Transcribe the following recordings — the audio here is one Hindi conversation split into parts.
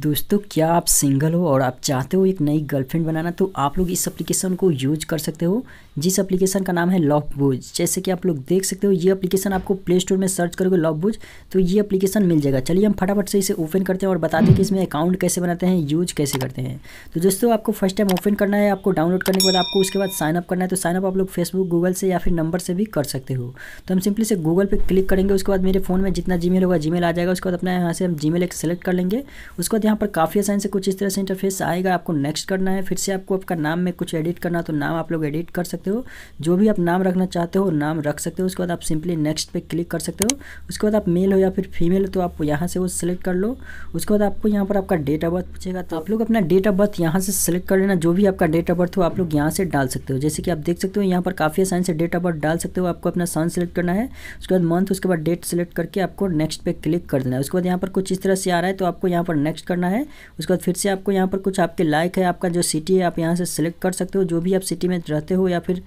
दोस्तों क्या आप सिंगल हो और आप चाहते हो एक नई गर्लफ्रेंड बनाना तो आप लोग इस एप्लीकेशन को यूज कर सकते हो जिस एप्लीकेशन का नाम है लव बुज जैसे कि आप लोग देख सकते हो ये एप्लीकेशन आपको प्ले स्टोर में सर्च करोगे लव बूज तो ये एप्लीकेशन मिल जाएगा चलिए हम फटाफट से इसे ओपन करते हैं और बताते हैं कि इसमें अकाउंट कैसे बनाते हैं यूज कैसे करते हैं तो दोस्तों आपको फर्स्ट टाइम ओपन करना है आपको डाउनलोड करने के बाद आपको उसके बाद साइनअप करना है तो साइनअप आप लोग फेसबुक गूगल से या फिर नंबर से भी कर सकते हो तो हम सिंपली से गूगल पर क्लिक करेंगे उसके बाद मेरे फोन में जितना जी होगा जी आ जाएगा उसके बाद अपना यहाँ से हम जी एक सेलेक्ट कर लेंगे उसके बाद यहाँ पर काफ़ी आसान से कुछ इस तरह से इंटरफेस आएगा आपको नेक्स्ट करना है फिर से आपको आपका नाम में कुछ एडिट करना तो नाम आप लोग एडिट कर सकते हो जो भी आप नाम रखना चाहते हो नाम रख सकते हो उसके बाद आप सिंपली नेक्स्ट पे क्लिक कर सकते हो उसके बाद आप मेल हो या फिर फीमेल तो आप यहाँ से वो सिलेक्ट कर लो उसके बाद आपको यहाँ पर आपका डेट ऑफ बर्थ पूछेगा तो आप लोग अपना डेट ऑफ बर्थ यहाँ से सिलेक्ट कर लेना जो भी आपका डेट ऑफ बर्थ हो आप लोग यहाँ से डाल सकते हो जैसे कि आप देख सकते हो यहाँ पर काफ़ी आसान से डेट ऑफ बर्थ डाल सकते हो आपको अपना सन सेलेक्ट करना है उसके बाद मंथ उसके बाद डेट सेलेक्ट करके आपको नेक्स्ट पे क्लिक कर देना है उसके बाद यहाँ पर कुछ इस तरह से आ रहा है तो आपको यहाँ पर नेक्स्ट करना है उसके बाद फिर से आपको यहाँ पर कुछ आपके लाइक है आपका जो सिटी है आप यहाँ से सिलेक्ट कर सकते हो जो भी आप सिटी में रहते हो या फिर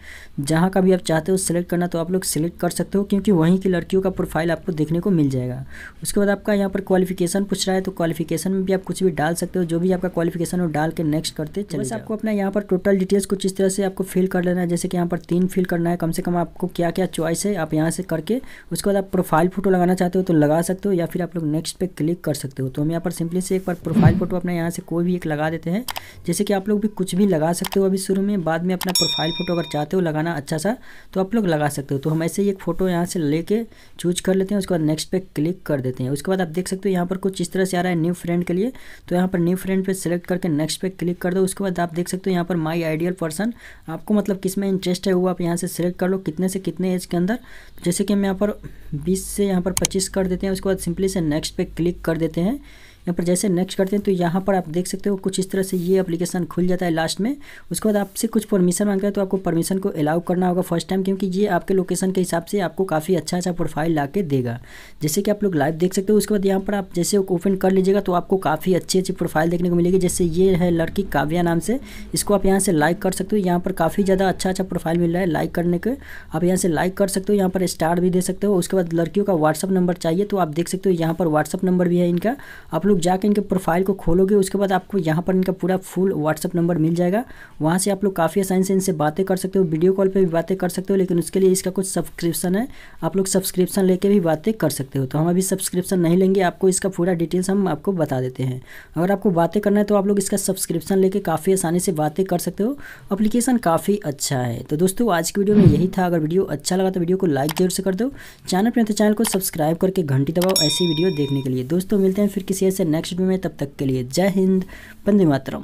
जहाँ का भी आप चाहते हो सिलेक्ट करना तो आप लोग सिलेक्ट कर सकते हो क्योंकि वहीं की लड़कियों का प्रोफाइल आपको देखने को मिल जाएगा उसके बाद आपका यहाँ पर क्वालिफिकेशन पूछ रहा है तो क्वालिफिकेशन में भी आप कुछ भी डाल सकते हो जो भी आपका क्वालिफिकेशन हो डाल के नेक्स्ट करते तो चले बस आपको अपना यहाँ पर टोटल डिटेल्स कुछ इस तरह से आपको फिल कर लेना है जैसे कि यहाँ पर तीन फिल करना है कम से कम आपको क्या क्या चॉइस है आप यहाँ से करके उसके बाद आप प्रोफाइल फ़ोटो लगाना चाहते हो तो लगा सकते हो या फिर आप लोग नेक्स्ट पे क्लिक कर सकते हो तो हम यहाँ पर सिंपली से एक बार और प्रोफाइल फ़ोटो अपना यहाँ से कोई भी एक लगा देते हैं जैसे कि आप लोग भी कुछ भी लगा सकते हो अभी शुरू में बाद में अपना प्रोफाइल फ़ोटो अगर चाहते हो लगाना अच्छा सा तो आप लोग लगा सकते हो तो हम ऐसे ही एक फ़ोटो यहाँ से लेके चूज कर लेते हैं उसके बाद नेक्स्ट पे क्लिक कर देते हैं उसके बाद आप देख सकते हो यहाँ पर कुछ इस तरह से आ रहा है न्यू फ्रेंड के लिए तो यहाँ पर न्यू फ्रेंड पर सेलेक्ट करके नेक्स्ट पे क्लिक कर दो उसके बाद आप देख सकते हो यहाँ पर माई आइडियल पर्सन आपको मतलब किस में इंटरेस्ट है वो आप यहाँ से सेलेक्ट कर लो कितने से कितने एज के अंदर जैसे कि हम यहाँ पर बीस से यहाँ पर पच्चीस कर देते हैं उसके बाद सिंपली से नेक्स्ट पे क्लिक कर देते हैं यहाँ पर जैसे नेक्स्ट करते हैं तो यहाँ पर आप देख सकते हो कुछ इस तरह से ये अपलीकेशन खुल जाता है लास्ट में उसके बाद आपसे कुछ परमिशन मांग है तो आपको परमिशन को अलाउ करना होगा फर्स्ट टाइम क्योंकि ये आपके लोकेशन के हिसाब से आपको काफ़ी अच्छा अच्छा प्रोफाइल ला देगा जैसे कि आप लोग लाइव देख सकते हो उसके बाद यहाँ पर आप जैसे ओपन कर लीजिएगा तो आपको काफ़ी अच्छी अच्छी प्रोफाइल देखने को मिलेगी जैसे ये है लड़की काव्या नाम से इसको आप यहाँ से लाइक कर सकते हो यहाँ पर काफ़ी ज़्यादा अच्छा अच्छा प्रोफाइल मिल रहा है लाइक करने के आप यहाँ से लाइक कर सकते हो यहाँ पर स्टार भी दे सकते हो उसके बाद लड़कियों का व्हाट्सअप नंबर चाहिए तो आप देख सकते हो यहाँ पर व्हाट्सअप नंबर भी है इनका आप लोग लोग जाकर इनके प्रोफाइल को खोलोगे उसके बाद आपको यहाँ पर इनका पूरा फुल व्हाट्सअप नंबर मिल जाएगा वहाँ से आप लोग काफ़ी आसानी से इनसे बातें कर सकते हो वीडियो कॉल पर भी बातें कर सकते हो लेकिन उसके लिए इसका कुछ सब्सक्रिप्शन है आप लोग सब्सक्रिप्शन लेके भी बातें कर सकते हो तो हम अभी सब्सक्रिप्शन नहीं लेंगे आपको इसका पूरा डिटेल्स हम आपको बता देते हैं अगर आपको बातें करना है तो आप लोग इसका सब्सक्रिप्शन लेके काफ़ी आसानी से बातें कर सकते हो अप्लीकेशन काफ़ी अच्छा है तो दोस्तों आज की वीडियो में यही था अगर वीडियो अच्छा लगा तो वीडियो को लाइक जरूर से कर दो चैनल पर तो चैनल को सब्सक्राइब करके घंटी दबाओ ऐसी वीडियो देखने के लिए दोस्तों मिलते हैं फिर किसी ऐसे नेक्स्ट वीडियो में तब तक के लिए जय हिंद बंदे मातरम